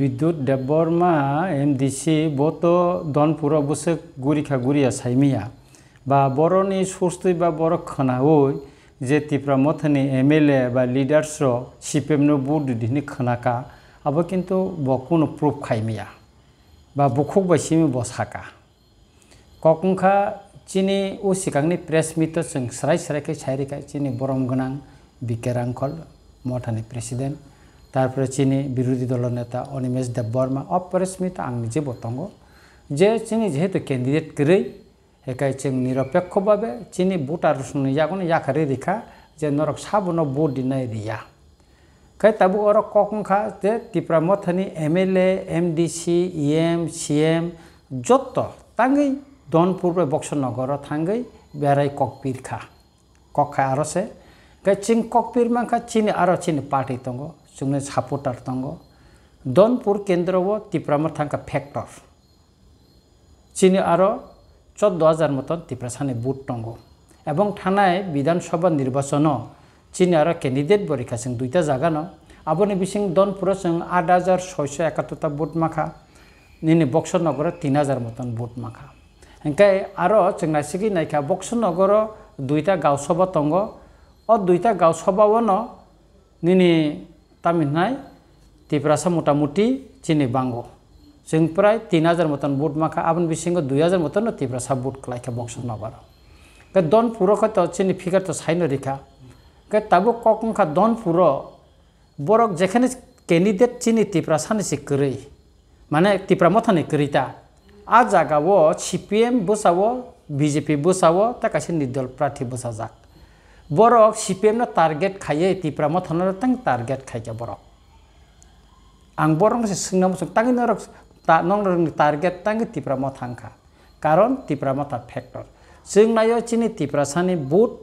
বিদ্যুত Debbarma M D চি বত দন পূৰৱ বছে গুৰিখা গুৰিয়া চাইমিয়া বা বৰণি সুস্থি বা বৰ খনাৱৈ জেতিপ্ৰা মথনি এম এল এ বা লিডাৰ্ছৰ চি পি এম নুদিনি খনাকা আৱ কিন্তু বকুন প্ৰুফ খাইমিয়া বা বুকুক বাইচিমি বচাকা ককংখা চিনি ও চিকাংনি প্ৰেছ মিট চং চাৰাই চাৰাইকৈ চাইৰিকাই চিনি বৰম গোনাং বিকেৰাংখল মথানি প্ৰেচিডেণ্ট তারপরে চিনি বিরোধী দল নেতা অনিমেষ দেববর্মা অপরিস্মিত আং নিজে বতঙ্গ যে চিনি যেহেতু ক্যান্ডিডেট করেই একাই চিং নিরপেক্ষভাবে চিনি বুট আর শুনে যাগুন রেখা যে নরক সাবন বুট দিনাই রিয়া কে তাবু ওর কখনখা যে ত্রিপুরা মথানি M L A M DC EM CM M যত তাঙ্গই দন পূর্বে বক্সনগর থাঙ্গই বেড়াই ককপির খা কক্ষা আরো সে চিং ককপির মাংখা চিনি আরো চিনি পার্টি তঙ্গ chungne supporter tongo donpur kendra wo tipramar thangka factor chini aro 14000 মতন ত্রিপুরা সানে বুট টঙ্গ এবং থানায় বিধানসভা নির্বাচন চীন আর ক্যান্ডিডেট বরিখা সিং দুইটা জায়গা ন আবনি বিসিং দনপুর সিং আট হাজার ছয়শো একাত্তরটা বুট মাখা নিনি বক্সনগর তিন হাজার মতন বুট মাখা এনকাই আরও চিংনা সিগি নাইকা বক্সনগর দুইটা গাঁও সভা তঙ্গ ও দুইটা গাঁও সভাও ন নিনি তামিনহাই ত্রিপুরাসা মোটামুটি চিনি বাঙ্গ जों प्राय तीन हज़ार मतन बुट माखा आबन बिसिंग दुई हज़ार मतन तीव्र सा बुट लाइक बंश नबार गे दन पुरो खत चिनि फिगर तो साइन रेखा गे तबो ककंखा दन पुरो बरक जेखने कैंडिडेट चिनि तीव्रा सानि से करै माने तीव्रा मथानि करिता आ जागावो सीपीएम बसावो बीजेपी बसावो ता कासे निर्दल प्रार्थी बसा जाक borok CPM na target khaye ti prama thonor tang target khai ka borok ang borong se singnam suk tang na rok ta nong rong target tang ti prama thang kha karon ti prama ta factor sing na yo chini ti prasani boot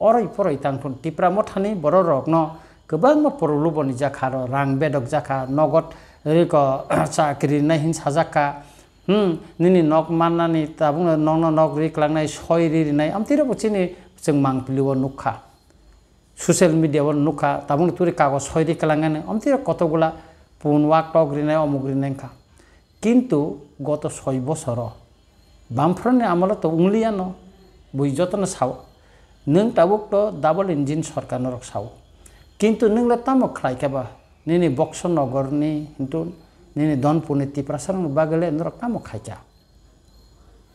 oroi poroi tang thon ti prama thani boro rok no गोबां मा परलु बनि जाखा रां बेदक जाखा नगद रिक साख्रि नै हिन साजाखा हम निनि नक माननानि ताबुं नग नग रिक लांनाय सय रिनाय आमतिर बचिनि जों मांपिलिव नुखा सोशल मीडिया नुखा तमंग तुरी कागज हईदी कलांगाने अमती कतगुला पुनवा टग्रीनाय अमुग्रीनायखा কিন্তু গত ছয় বছর বামফ্রন্টে আমলা তো উংলিয়ান বই যত্ন সাও নং তাবুক তো ডাবল ইঞ্জিন সরকার সাও কিন্তু নংলা তামো খাইকাবা নিনি বক্স নগরনি কিন্তু নিনি দনপুরনি তিপ্রাসার বাগলে নরক তামো খাইকা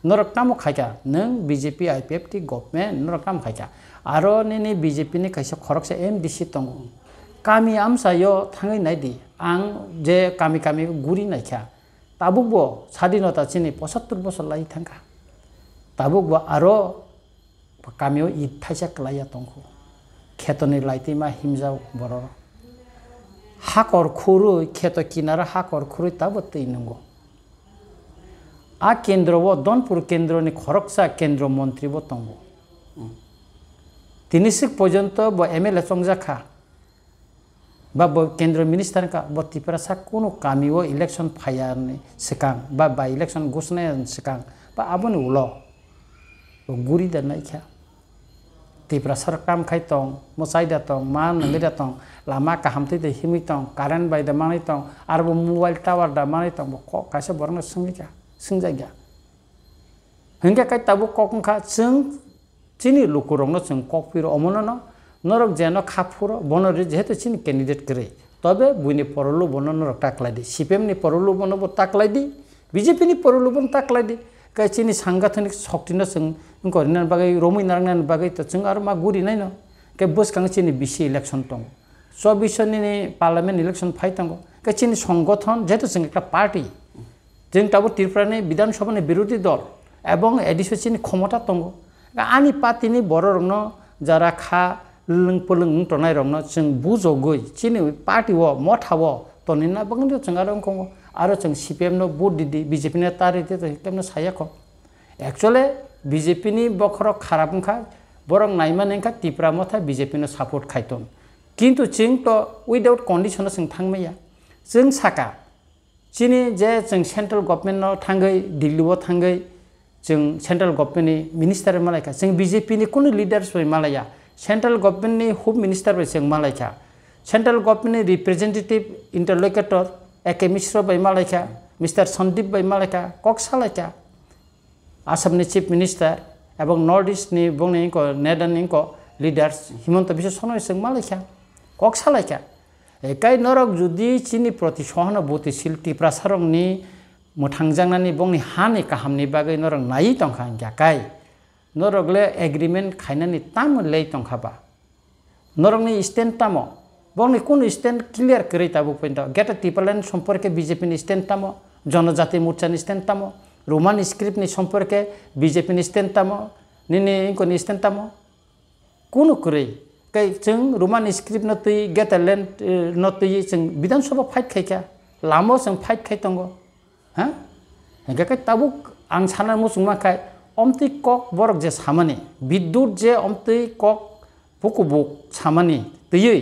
Norok ન ર ક ન ા a ો ખ n ખ ્ ય ા ન p i બીજેપી આ ઈ પ ી m e n ી ગ વ ર ્ k ે ન ્ ટ ન ર ક a ા મ ો ખ ા ખ ્ ય j આ ર i ને બ ી જ ે પ ી o ી ખાઈસે ખરકસે એમ દિશી તંગ ક ા a ી આમ સ n ય i થાંગઈ નાઈદી આંગ જે કામી ક ા i ી ગ ુ ર a નાખ્યા તાબુકબો સ ્ વ i ધ ી ન o ા ચીની પંચોત્તર বছর લાઈ થ ાં b ા તાબુકબો આરો ક ા મ a ઓ e દ થ ા a સ ે ક લ ા ય k તંગુ ખેતની i ા ઈ ત ી મ ાં હિમજાવ બરોરો હાકર ખુરુ ખેતો કિનારા હાકર ખુરુ ત ા t ત inungu આ કેન્દ્રવો દોનપુર કેন্দ্রনি খরকসা কেন্দ্র মন্ত্রীব তঙ্গ তিনিসিক পর্যন্ত ব এম এল এ চংজাখা বা কেন্দ্র মিনিস্টার কা ব তিপ্রাসা কোনো কামিও ইলেকশন ফায়ারনি সেকাং বা বা ইলেকশন ঘোষণা সেকাং বা আবনি উল গুড়ি দানাই খা তিপ্রাসার কাম খাই তং মচাইদা তং মা নলিদা তং লামা কাহামতি দে হিমি তং কারেন্ট বাইদা মানাই তং আর মোবাইল টাওয়ার দা মানাই তং ক কাছে বরং সঙ্গিকা sung jagya hingka kai tabu kokung kha chung chini lukurong no chung kokpiro omono no norok jeno khapuro bonore jehetu chini candidate kre তবে বুইনি পরলো বননর টাকলাই দি সিপিএম নি পরলো বনব টাকলাই দি বিজেপি নি পরলো বন টাকলাই দি কাই চিনি সাংগঠনিক শক্তি ন সং করিনান বাগাই রমি নারায়ণ বাগাই তো চং আর মা গুরি নাই ন কে বসকাং চিনি বিসি ইলেকশন তং চব্বিশ পার্লামেন্ট ইলেকশন ফাইতঙ্গ কে চিনি সংগঠন যেহেতু সঙ্গে একটা পার্টি যেন ଯେନ୍ ତାକୁ ତ୍ରିପୁରାନେ ବିଧାନସଭାନେ ବିରୋଧୀ ଦଳ ଏବଂ ଏଡିସୋସିଏସନ୍ ক্ষমতাতঙ্গ আনি পা তিনি বড় রংন যারা খা লং পলং টনাই রংন চং বুজো চিনি পার্টি ও তনি না বং চঙ্গা রং কঙ্গ আর চং সিপিএম নো বুট দিদি বিজেপি নে তার ইতে তো হিকম নো সায়া কম একচুয়ালি বিজেপি নি বখর খারাপ খা বরং নাইমা নেখা ত্রিপুরা মথা বিজেপি নো সাপোর্ট খাইতন কিন্তু চিং তো উইদাউট কন্ডিশন চিং থাংমাইয়া চিং সাকা চিনি যে जों सेन्ट्रेल गभर्नमेन्टआव थाङै दिल्लीआव थाङै जों सेन्ट्रेल गभर्नमेन्टनि मिनिस्टार मालायखा जों बिजेपिनि कुनु लिडार्स बाय मालाया सेन्ट्रेल गभर्नमेन्टनि हुब मिनिस्टार बाय जों मालायखा सेन्ट्रेल गभर्नमेन्टनि रिप्रेजेन्टेटिभ इन्टारलेकेटर एके मिश्र बाय मालायखा मिस्टार सन्दीप बाय मालायखा कक सालायखा आसामनि चिफ मिनिस्टार এবং নর্থ ইস্টনি বংনি নেদারনি লিডার্স হিমন্ত বিশ্ব শর্মা जों मालायखा कक सालायखा kai norok judi chini proti sohanubhuti silti prasarongni muthangjaknani bongni hani kahamni bagwi norok nai tongkha hingkha kai norogle agreement khainani tam lei tongkha ba norokni stand tamo bongni কোন stand clear করে তাবো পর্যন্ত গেটা ত্রিপালাইন সম্পর্কে বিজেপির stand তামো জনজাতি মোর্চানি stand তামো Roman স্ক্রিপ্টনি সম্পর্কে বিজেপির stand তামো নিনি ইঙ্কনি স্ট্যান্ড তামো কোনো করেই kai cheng Roman script no tui get a land no tui cheng Bidan Sabha fight kai kya lamo cheng fight kai tongo ha hengka kai tabuk ang chana mo sungma kai omti kok borok je samani বিদ্যুৎ যে অমতি cock পুকু বুক সামানি তুই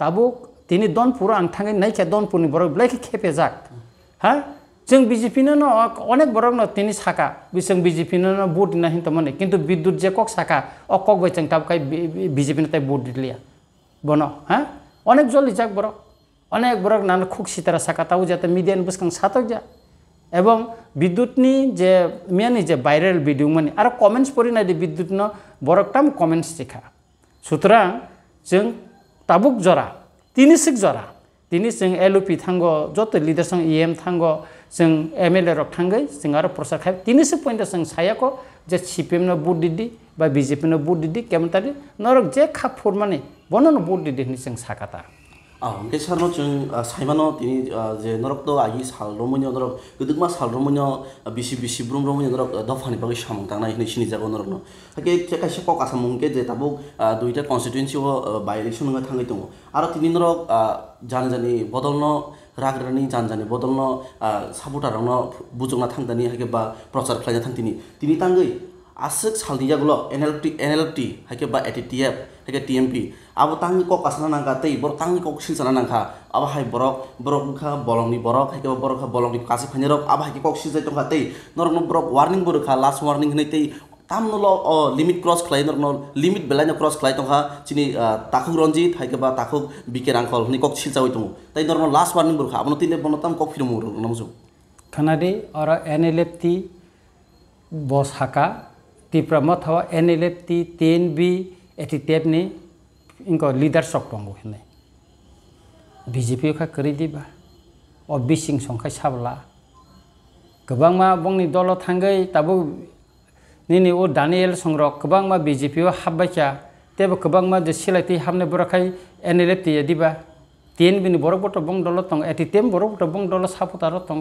তাবুক তিনি দনপুর আং থাঙ্গে নাইকে দনপুরনি বরক ব্লাইকে খেপে যাক হ্যাঁ जों बिजेपिनोनो अनेक बरकनो तिनि साखा जों बिजेपिनोनो भोट দিন হিন্তু মানে কিন্তু বিদ্যুৎ যে কক साखा অ কক जों ताबखाय बिजेपिनो তাই भोट दिलिया बन হ্যাঁ অনেক জল इजाक बरक অনেক বড় না খুব সিতারা সাকা তাও যাতে মিডিয়ান বুসকাং সাতক যা এবং বিদ্যুৎনি যে মেয়ানি যে ভাইরাল ভিডিও মানে আর কমেন্টস পড়ি না যে বিদ্যুৎ ন বরকটাম কমেন্টস শেখা সুতরাং যেন তাবুক জরা তিনি সিক জরা তিনি এল ও পি থাঙ্গ যত লিডার সঙ্গে ইএম থাঙ্গ जों एम एल ए रगथांगै जों आरो प्रसाद खाय तिनिसो पइन्ट जों सायाखौ जे सि पि एम बुट दिदि बा बिजेपि बुट दिदि केमेन्टारि नरक जे खाप फर माने बनानो बुट दिदि होनि जों साखाता औ बे सारन जों सायमानो दिनै जे नरकथ' आइ सालरमनि नरक गोदोमा सालरमनि बिसि बिसि ब्रम ब्रम नरक दफानि बागै सामं थांनाय होनि सिनि जागोन नरक थाखे खायसे कक आसामे जे दाबो दुइटा कन्स्टिटुएन्सि बाइलेक्सन थाङै दङ आरो दिनै नरक जानि जानि बदलन' राग्रानि जानजानि बदलनो सापोर्टारावनो बुजुंना थांदानि हाकेबा प्रचार खालायना थांदिनि तिनि तांगै আসুক সালনিজাগুলো এনএলটি এনএলটি হাইকে বা এটি টি এফ হাইকে টি এম পি আবো তাঙ্গি কক আসানা নাঙ্গা তৈ বড় তাঙ্গি কক সিলসানা নাঙ্গা আবো হাই বরক বরক খা বলংনি বরক হাইকে বরক খা বলংনি কাছে ফাইনে রক আবো হাইকে কক সিলসাই টঙ্গা তৈ নরক বরক ওয়ার্নিং বরক খা লাস্ট ওয়ার্নিং হই তৈ tam nulo o limit cross khlai no limit belai no cross khlai tongkha chini takhuk ronji thaike ba takhuk biker angkol ni kok chilchawi tongo tai normal last warning burkha abono tine bonotam kok phiru mur namju khanari ora nlft bos haka tipramot hawa nlft 10b eti tep ni inko leader sok tongo hine bjp kha kari diba o bising songkhai sabla गोबां मा बंनि दल थांगै दाबो निनि ओ Daniel संग्र कबांगमा बिजेपिओ हाबबायखा तेबो कबांगमा जे सिलायथि हाबने बुराखाय NLF तिया दिबा तेन बिनि बरक but बंग दल तं एति तेम बरक बट बंग दल सापुतार तं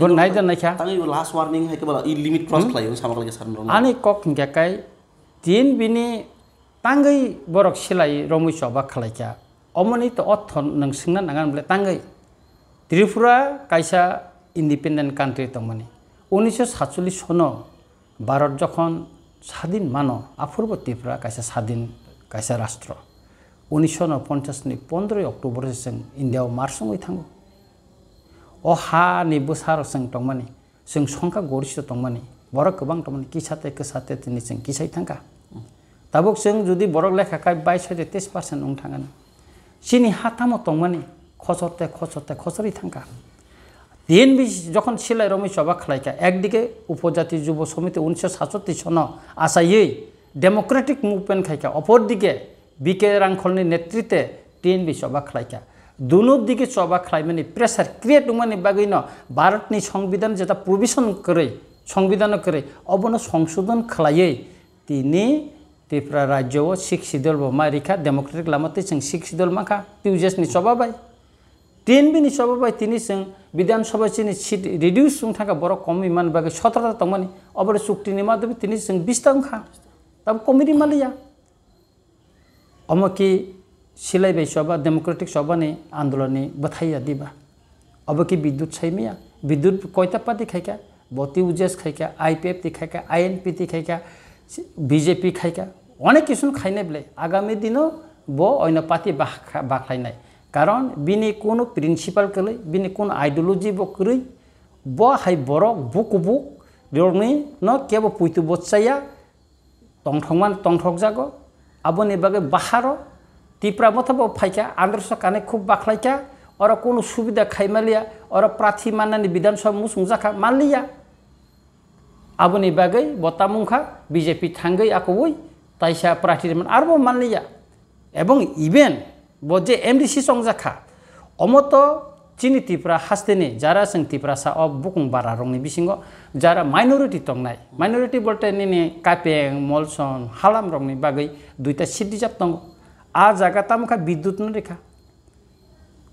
बोल नाय जान नायखा तांगि लास्ट वार्निंग हाय केबा इ लिमिट क्रॉस फ्लाय सामक लगे सार नरो आनि कक गेकाय तेन बिनि तांगै बरक सिलाय रमुय सभा खालायखा अमनि त अथन नंसिंना नांगान बले तांगै त्रिपुरा कायसा इंडिपेंडेंट कंट्री तमनि उन्नीस सौ सतचल्लिस सन ভারত যখন স্বাধীন মানো অপূর্ব ত্রিপুরা কাছে স্বাধীন কাছে রাষ্ট্র উনিশশো নপঞ্চাশ নি পনেরোই অক্টোবর সেন ইন্ডিয়াও মারসঙ্গই থাঙ্গো ও হা নি বসার সেন টংমানি সেন সংখ্যা গরিষ্ঠ টংমানি বড় গোবাং টংমানি কি সাথে কে সাথে তিনি সেন কি সাই তাবুক সেন যদি বড় লেখাকায় বাইশ হয়ে তেইশ পার্সেন্ট নং থাঙ্গানি সিনি হাতামো টংমানি খসরতে খসরতে খসরই থাকা বিএনপি যখন ছিল রমেশ সভা খেলাইকা একদিকে উপজাতি যুব সমিতি উনিশশো সাতষট্টি সন আসাইয়েই ডেমোক্রেটিক মুভমেন্ট খাইকা অপরদিকে বিকে রাংখলনির নেতৃত্বে টিএনবি সভা খেলাইকা দুনুর দিকে সভা খেলাইমানি প্রেসার ক্রিয়েট উমানি বাগিন ভারতনি সংবিধান যেটা প্রভিশন করে সংবিধান করে অবন সংশোধন খেলাইয়ে তিনি ত্রিপুরা রাজ্য ও শিখ সিদল মারিখা ডেমোক্রেটিক লামাতে সিং শিখ সিদল মাখা টিউজেসনি সভা বাই टिएनबिनि सभाबाय तिनि जों बिधानसभानि सिट रिडिउस जों थाखा बर' कमि मान बागै सतरा तंमानि अबरे सुक्तिनि माध्यमे तिनि जों बिसता ओंखा तब कमिरि मालिया अमकि सिलायबाय सभा डेमोक्रेटिक सभानि आन्दोलननि बथाइया दिबा अबकि विद्युत छैमिया विद्युत कयता पार्टी खाइका बती उजेस खाइका आईपीएफ ती खाइका आईएनपी ती खाइका বিজেপি খাইকা অনেক কিছু খাইনে বোলে আগামী দিনও ব অন্য পাতি বাখ বাখলাইনাই কারণ বিনি কোনো প্রিন্সিপালকে বিনি কোনো আইডিওলজি বকরি ব হাই বরক বুক বুক রনি ন কেব পুইতু বচ্চাইয়া টংঠংমান টংঠক জাগ আবনি বাগে বাহারো তিপ্রা মতব ফাইকা আন্দ্রস কানে খুব বাখলাইকা অর কোনো সুবিধা খাইমালিয়া অর প্রার্থী মানানি বিধানসভা মুসুংজাখা মানলিয়া আবনি বাগে বতামুখা বিজেপি থাঙ্গই আকবই তাইসা প্রার্থী আর মানলিয়া এবং event boje MD si song zakha omoto chini tipra hasteni jara sang tipra sa ob bukung bara rongni bisingo jara minority tongnai minority bolte nini kapeng molson halam rongni bagai duita siddi jap tongo a jaga tamkha বিদ্যুৎ ন রেখা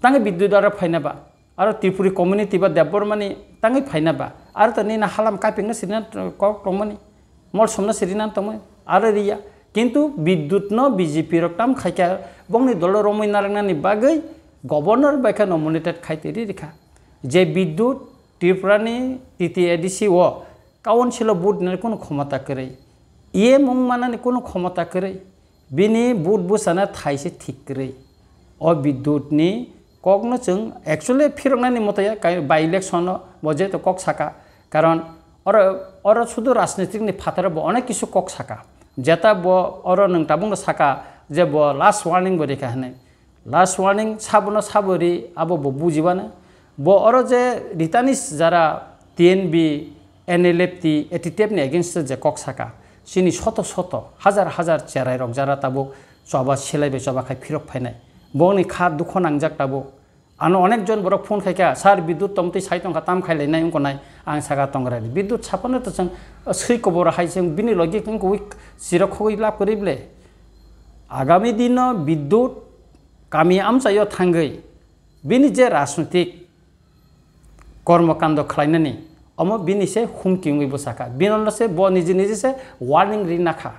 তাঙ্গে বিদ্যুৎ আর ফাইনাবা আর Tripuri community বা দেবর মানে তাঙ্গে ফাইনাবা আর তো নিনা হালাম কাপিং সিরিনা কক টমানি মল সমনা সিরিনা তমে আর রিয়া কিন্তু বিদ্যুৎ ন বিজেপি রকম খাইকা বংনি দল রমই নারায়ণ বাকে গভর্নর বাইকা নমিনেটেড খাইতেরি রেখা যে বিদ্যুৎ ত্রিপুরা তৃতীয় এডিসি ও কাউন্সিল নিয়ে কোনো ক্ষমতা করে ইয়ে মুং মানানি কোনো ক্ষমতা করে বিনি বুট বুসানা থাইসে ঠিক করে অ বিদ্যুৎ নি ককনো চং একচুয়ালি ফিরকনানি মতো বাই ইলেকশন বজে তো কক সাকা কারণ ওর ওর শুধু নি ফাতার অনেক কিছু কক সাকা jeta bo oro nung tabung saka je bo last warning bori kahne last warning sabono sabori abo bo bujibane bo oro je ritanis jara TNB NLFT etitebni against je kok saka sini shoto shoto hajar hajar cherai rok jara tabo চবা সেলাইবে চবা খাই ফিরক ফাইনাই বনি খা দুঃখ নাংজাক তাবো आनो अनेक जन बरक फोन खायखा सार विद्युत तमति साइ खतम ताम खायलाय नाय उंखौ नाय आं सागा तंग्रा विद्युत साफानो त जों सै खबर हाय जों बिनि लगे किंखौ उइक जिरक खै लाभ करिबले आगामी दिन विद्युत बिद्युत गामि आमचायो थांगै बिनि जे राजनितिक कर्मकाण्ड खालायनानै अमो बिनि से हुमकि उङै बसाखा बिनल से ब निजि निजे से वार्निंग रिनाखा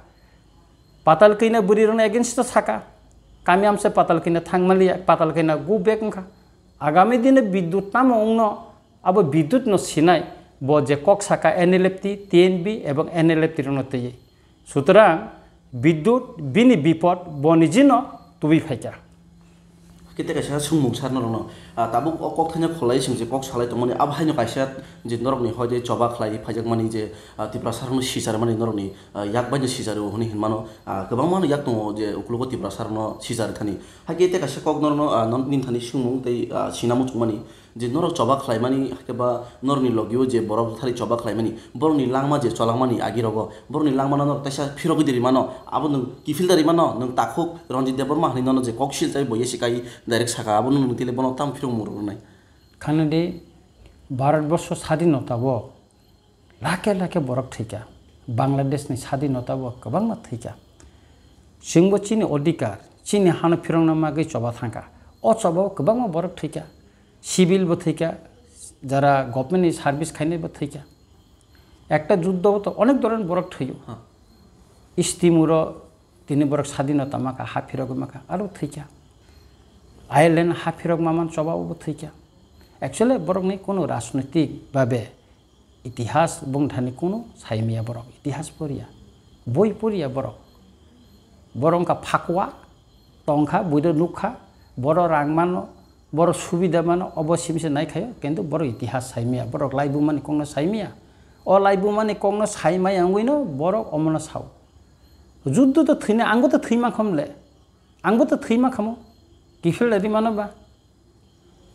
पाताल कैना अगेंस्ट त साका थाखा गामि आमसे पाताल कैना थांमालिया पाताल कैना गु बेक আগামী দিনে বিদ্যুৎ নাম অংন আবো বিদ্যুৎ নাই ব যে কক শাখা এনএলএফটি টিএনবি এবং এন এল এনএলএফটির নতেই সুতরাং বিদ্যুৎ বিনি বিপদ বনিজিন তুবি ফাইকা কেতে সুমুক সার নরন tabuk kok thaina kholai simse kok salai tongmani abhai no kaisa je norokni hoide choba khlai phajakmani je tiprasarno sijarmani norokni yakbaini sijaru huni hinmano kwbangmano yak tongo je uklugo tiprasarno sijar thani haki te kaisa kok norno nin thani singmung tei sinamo chungmani যে নর চবা খাইমানি বা নরনি লগিও যে বরফ থারি চবা খাইমানি বরনি লাংমা যে চলাংমানি আগি রগ বরনি লাংমানো নর তাইসা ফিরগি দেরি মানো আবো নং কিফিলদারি মানো নং তাকুক রঞ্জিত দেবর মাহানি নন যে ককশিল তাই বইয়ে শিকাই ডাইরেক্ট সাকা আবো নং তিলে বনো তাম মরব নাই খানে খানাডি ভারতবর্ষ স্বাধীনতা ব লাখে লাখে বরফ বরক বাংলাদেশ নি স্বাধীনতা ব কবাং না থৈকা সিংব চিনি অধিকার চিনি হানো ফির মাগৈ চবা থাকা অ চবাও কবাং বরফ বরক সিভিল বো থৈকা যারা গভর্নমেন্ট সার্ভিস খাইনে বো থৈকা একটা যুদ্ধ তো অনেক ধরনের বরফ থৈও হ্যাঁ। ইস্তিমুর তিনি বরফ স্বাধীনতা মাখা হাফিরগ মাখা আরও থৈকা আয়ারল্যান্ড হাফিরক মামান সভাব থৈকা একচুয়ালি বরকনি কোনো রাজনৈতিকভাবে ইতিহাস বংধানি কোনো সাইমিয়া বরক ইতিহাস পড়িয়া বই পড়িয়া বরক বরংকা ফাকুয়া টংখা বৈদ নুখা বড় রাংমানো বড় সুবিধা মানো অবশ্যই নাই খায় কিন্তু বড় ইতিহাস সাইমিয়া বরক লাইবু মানে কোনো সাইমিয়া অ লাইবু মানে কোনো সাইমাই আঙ্গুইন বরক অমন সাও যুদ্ধ তো থা আঙ্গো তো থৈমা খামলে আঙ্গো তো থৈমা খামো Kifirlerimanaba.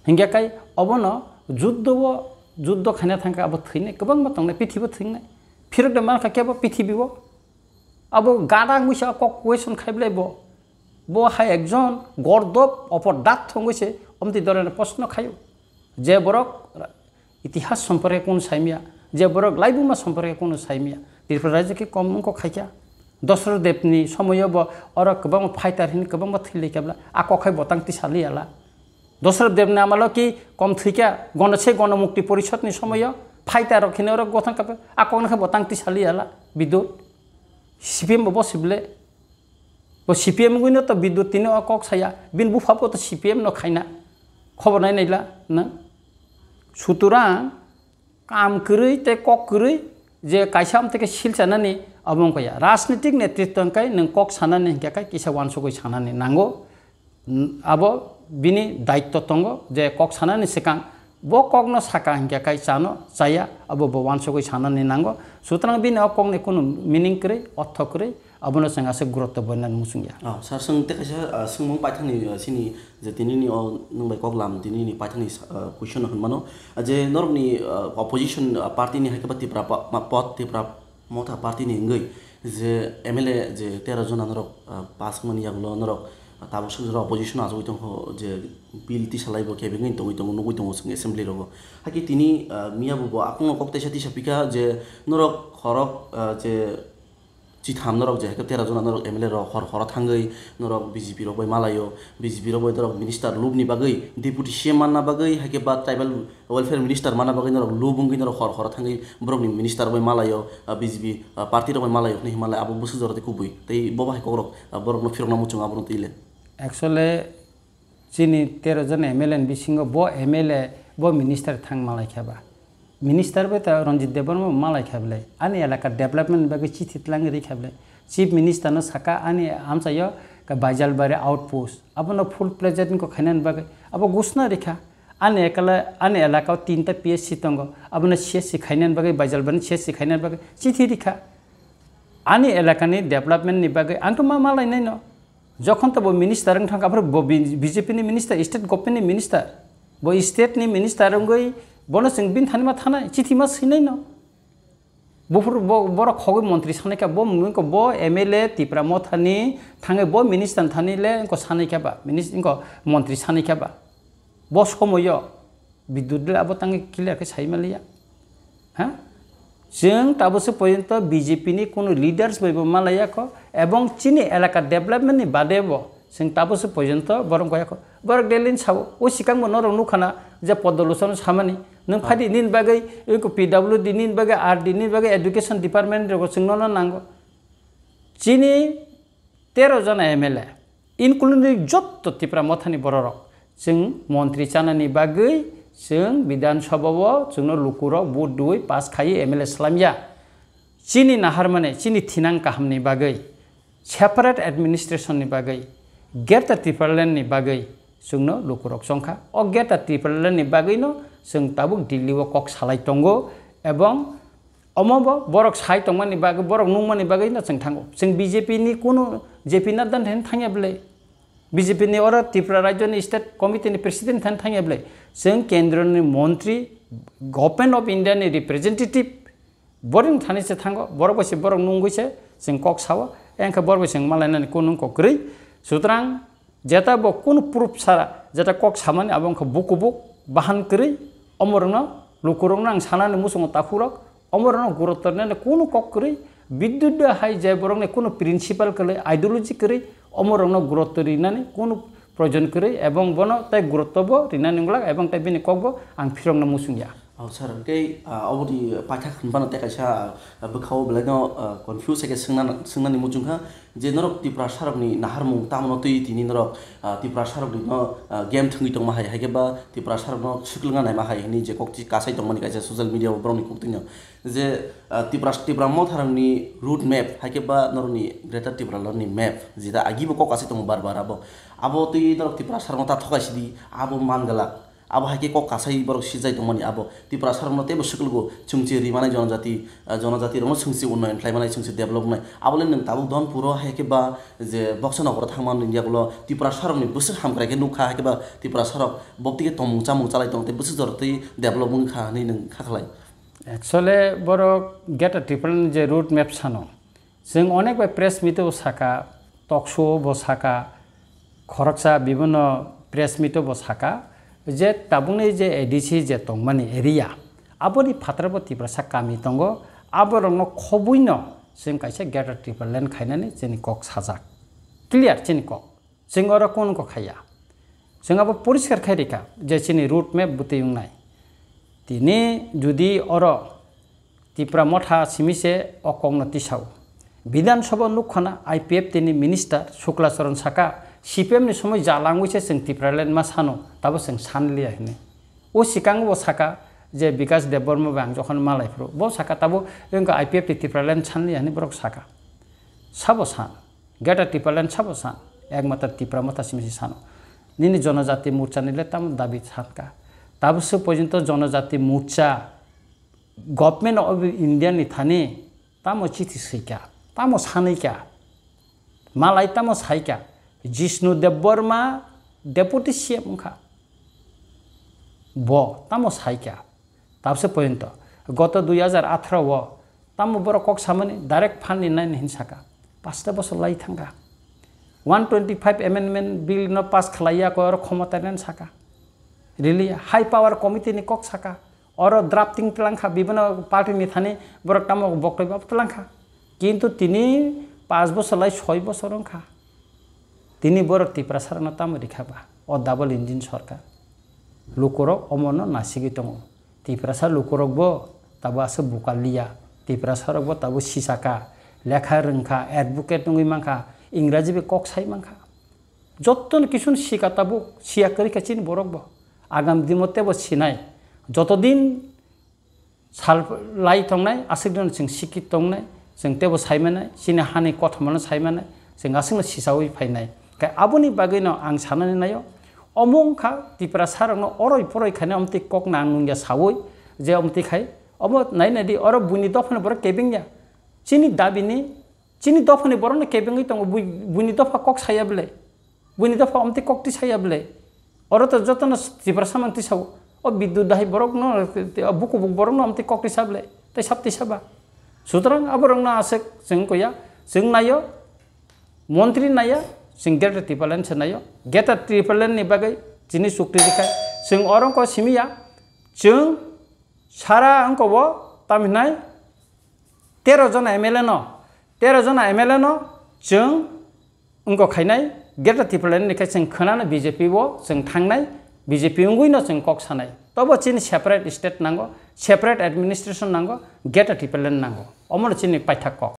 Hingakai abono juddowo juddo khana thangka abo thine kabang matang ne pithibo thingne. Phirok de man khakya bo pithibibo. Abo gada nguisa kok question khaible bo. Bo hai ekjon gordop opor dat thonguise omti dorene প্রশ্ন খাইও যে বরক ইতিহাস সম্পর্কে কোন সাইমিয়া যে বরক লাইবুমা সম্পর্কে কোন সাইমিয়া ত্রিপুরা রাজ্যকে কম খাইকা দোসর দেবনি সময় ব অর কবং ফাইটার হিন কবং থিলি কেবলা আ কখাই বতাং সালি এলা দোসর দেবনে আমাল কি কম থিকা গণছে গণমুক্তি পরিষদ নি সময় ফাইটার খিনে ওর গথাং কাপে আ কখনখাই বতাং সালি এলা বিদ্যুৎ সিপিএম বব সিবলে ও সিপিএম গুইনো তো বিদ্যুৎ তিনি অ কক সাইয়া বিন বুফাবো তো সিপিএম ন খাই না খবর নাই নাইলা না সুতরাং কাম করেই তে কক করেই जे कसाम तक सिल सानो अब है राजनीतिक नेतृत्वकै न कक सिङ्गै किसान वान सकै सङ्गो अब जे दाइ ते किसिका बो कक न सङ हिङकै चानो चाहिँ अब बन्सगै सानो नो सूत्र विन मीनिंग करे अर्थ करे আপোনাৰ চাং আছে গুৰুত্বপূৰ্ণ মুচুঙীয়া অঁ ছাৰ চং তে কৈছে চং মোক পাইথানি চিনি যে তিনি নি অ নাই কওক লাম তিনি নি পাইথানি কুৱেশ্যন হ'ল মানো যে নৰম নি অপজিশ্যন পাৰ্টি নি হাইকে পাতিপৰা পদ তিপৰা মথা পাৰ্টি নি গৈ যে এম এল এ যে তেৰজন আনৰক পাঁচ মানি আগলো আনৰক তাৰ পাছত যদি অপজিশ্যন আজৈ তং যে বিল তি চলাইব কেবিং তঙি তং নগৈ তং চং এছেম্বলি ৰ'ব হাকি তিনি মিয়া বব আকৌ নকক তেছা তিছা পিকা যে নৰক সৰক যে যি ধাম ধৰক যে তেৰজন ধৰক এম এল এ ৰ হৰ শৰত সাংগৈ ধৰক বিজেপিৰ বৈ মালায় বিজেপিৰ বৈ ধৰক মিনিষ্টাৰ লোভ নিবাগৈ ডেপুটি চি এম মানা মানাবাগৈ হাকে বা ট্ৰাইবেল ৱেলফেয়াৰ মিনিষ্টাৰ মানাবাগৈ ধৰক লোভ অংগী ধৰক শৰ শৰত সাংগৈ বৰক মিনিষ্টাৰ বৈ মালায় বিজেপি পাৰ্টিৰ বৈ মালায় নে হিমালয় আবু বস্তু জৰতে কুবই তেই ববাহে কৰক বৰক ন ফিৰক নামুচুং আপোন তিলে একচুৱেলি যিনি তেৰজন এম এল এ বিচিংগ ব এম এল এ ব মিনিষ্টাৰ থাং মালাই খেবা मिनिस्टर बे त रञ्जित देवर्म मलाई खेप्लै अनि यसलाई डेभलपमेन्ट बेग चितलाङ रे खेप्लै चिफ मिनिस्टर न सका अनि आउँछ यो बाइजाल बारे आउटपोस्ट अब न फुल प्लेजेन्टको खैनन बगे अब घुस्न रेखा अनि एकलाई अनि एलाका तिन त पिएच सितङ्ग अब न छे सिखाइनन बगे बाइजाल भने छे सिखाइनन बगे चिठी रेखा अनि एलाका नि डेभलपमेन्ट नि बगे अन्त म मलाई नै न जखन त भयो मिनिस्टर ठाउँ अब बिजेपी नि मिनिस्टर स्टेट गोपनीय मिनिस्टर भयो स्टेट नि मिनिस्टरङ्गै बनो सिंह बिन थाने में थाना चिठी मस ही नहीं ना बहुत बो बड़ा खोगे मंत्री साने क्या बो मुंगे को बो एमएलए तिप्रा मो थानी थाने बो मिनिस्टर थानी ले इनको साने क्या बा मिनिस्टर इनको मंत्री साने क्या बा बॉस को मुझे विद्युत ले अब तंगे किले के सही में लिया हाँ जंग तबसे पहले तो बीजेपी ने कुन लीडर्स में बोल मालाया को एवं चीनी इलाका डेवलपमेंट ने बादे वो जंग तबसे पहले तो बरों को या को बरों डेलिंग छावो वो शिकंग मनोरंग नुखना जब पदलोसन सामने nung phadi nin bagai ko pwd nin bagai rd nin bagai education department rego singno na nango chini 13 jana mla including jotto tipra mothani bororok jing mantri chanani bagai jing bidan sabhawo jingno lukuro vote dui pass khai mla slamya chini nahar mane chini thinang kahamni bagai separate administration ni bagai geta tipra len ni bagai jingno lukurok songkha o geta tipra len ni bagai no जों ताबो दिल्लीबो कक सालाय तंगो एवं अमबो बरक साय तंमानि बागै बरक नुंमानि बागै ना जों थांगो जों बिजेपिनि कुनु जेपि ना दान थान थाङाब्ले बिजेपिनि अर त्रिपुरा राज्यनि स्टेट कमिटिनि प्रेसिडेन्ट थान थाङाब्ले जों केन्द्रनि मन्त्रि गभर्नमेन्ट अफ इन्डियानि रिप्रेजेन्टेटिभ बरिं थानैसो थांगो बरक बसे बरक नुंगैसे जों कक सावो एंखा बरक जों मालायनानि कुनु कक्रै সুতরাং যেটা কোন প্রুফ ছাড়া যেটা কক সামান্য এবং বুক বুক বাহান করে অমৰণ লোকৰণ আং চানানে মোৰ চঙত তাকুৰক অমৰণ গুৰুত্ব কোনো কক কৰি বিদ্যুৎ হাই যায় বৰং কোনো প্ৰিন্সিপাল কৰে আইডিঅলজি কৰি অমৰণ গুৰুত্ব ৰিনানে কোনো প্ৰয়োজন কৰে এবং বন তাই গুৰুত্ব ৰিনানে গলাক এবং তাই বিনি কক আং ফিৰং মোচুঙীয়া औ सार कै अबदि पाइथा खनबानो तेकाइसा बखाव बेलेगाव कनफिउज एके सोंना सोंनानै मुजुंखा जे नरक तिप्रा सारकनि नाहार मुं तामनो तै तिनि नरक तिप्रा सारकनि न गेम थंगि game माहाय हायगेबा तिप्रा सारक न सिखलंगा नाय माहाय नि जे kasai कासाय दं मानि काइसा सोशल मिडिया ब्राउनि कक्ति न जे तिप्रा तिप्रा म थारनि रूट मैप हायगेबा नरनि ग्रेटर तिप्रा लनि मैप जिदा आगिबो ककासै दं बार बार आबो आबो तै नरक तिप्रा सारक ता थगाइसिदि आबो मानगला अब हाके क कासाई बर सिजाय दंमानि अब त्रिपुरा सरमनो तेबो सिकलगो छुंचि रिमानाय जनजाति जनजाति रमो छुंचि उन्नयन ख्लायमानाय छुंचि डेभलपनाय आबले नों ताबो दन पुरो हाके बा जे बक्सन हर थांमान इन्डिया गलो त्रिपुरा सरमनि बुसु हामग्राके नुखा हाके बा त्रिपुरा सरक बबतिके तमुचा मुचालाय दं ते बुसु जरते डेभलप मुखा हानि नों खाखलाय एक्चुअली बर गेट अ डिफरेंट जे रूट मैप सानो जों अनेक बाय प्रेस मिटो साका टक शो बो साका खरकसा बिभिन्न प्रेस मिटो बो साका যে tabungni je edisi je tongmani area aboni phatrapati prasa kami tongo aborongno khobuino sim kaisa geta triple len khainani chini kok sajak clear chini kok singora kon ko khaya সিংহাবো পরিষ্কার খাই রেখা যে চিনি route map বুতে নাই তিনি যদি অর তিপ্রা মঠা সিমিসে অকংনতি সাউ বিধানসভা নুখনা আইপিএফ তিনি মিনিস্টার শুক্লাচরণ সাকা CPM ni সময় জালাঙ্গুই সিপ্রাইলেন মা সানো তাবো সানলি আহিনে ও সিকাঙ্গ ও সাকা যে বিকাশ দেববর্মা বাং যখন মালাইফ্রো বো সাকা তাবো এঙ্ক আইপিএফ টিপ্রাইলেন সানলি আহিনে বরক সাকা সাবো সান গেটা টিপ্রাইলেন সাবো সান একমাত্র টিপ্রা মাথা সিমিসি সানো নিনি জনজাতি মূর্চা নিলে তাম দাবি সাতকা তাবো সে পর্যন্ত জনজাতি মূর্চা গভর্নমেন্ট অফ ইন্ডিয়া নি থানে তামো চিঠি সৈকা তামো সানৈকা মালাই তামো সাইকা जिष्णु देव बर्मा डेपुटी सिएम खा बो तामो साइक्या तापसे पोइन्ट गत दुई हजार अठार व तामो बर कक्षा मने डाइरेक्ट फान्ड नै नै हिंसाका पाँचटा वर्ष लाइ one twenty five amendment bill न पास खालाइया गएर क्षमता नै छाका रिलि हाई पावर कमिटी नै कक छाका अर द्राफ्टिङ पिलाङ्खा विभिन्न पार्टी निथाने बर तामो वक्तव्य पिलाङ्खा किन्तु तिनी पाँच वर्षलाई छ वर्ष रङ তিনি বর টিপ্রাসারণ তামরি খাবা অ ডাবল ইঞ্জিন সরকার লুকরক অমন নাসিগি দো টিপ্রাসা লুকরকব তাবো আসে বুকালিয়া টিপ্রাসারকব তাবো সিসাকা লেখা রোংখা এডভোকেট নুই মাংখা ইংরাজি বি কক সাই মাংখা যতন কিছু শিকা শিকাতাবো সিয়াকি কাচিন বরকব আগাম দিমতে বো সিনাই যতদিন সাল লাই টংনাই আসিকদন সিং সিকিত টংনাই जों তেব सायमानाय सिनि হানি কথমানো सायमानाय जों আসে সিসাও ফাইনায় Kaya aboni bagay no ang sanan nayo. Omong ka di prasarang no oroy poroy kane omti kok nangnung ya sawoy je omti khay. Omo nai nadi di oro buni dofane bor kebing ya. Chini dabi ni chini dofane bor na kebing itong buni dofa kok saya bele. Buni dofa omti kok ti saya bele. Oro to jotono di prasaman ti sawo. O bidu dahi borok no buku buk borok no omti kok ti sabele. Tai sabti sabah. Sutrang aborong na asek sengko ya. Seng nayo. Menteri naya singgir tipalan senayo greater tipalan ni bagai jini sukti dikai sing orang ko simia jeng সারা অঙ্ক তামি নাই তেরো জন M L এ ন তেরো জন M L এ ন জং অঙ্ক খাইনাই গেটা তিপ্লাইনিখাই जों खोनानो বিজেপি ও जों थांनाय বিজেপি অঙ্গুই ন जों কক সানাই তবো চিন সেপারেট স্টেট নাঙ্গো সেপারেট এডমিনিস্ট্রেশন নাঙ্গো গেটা টিপ্লেন নাঙ্গো অমর চিনি পাইথাক কক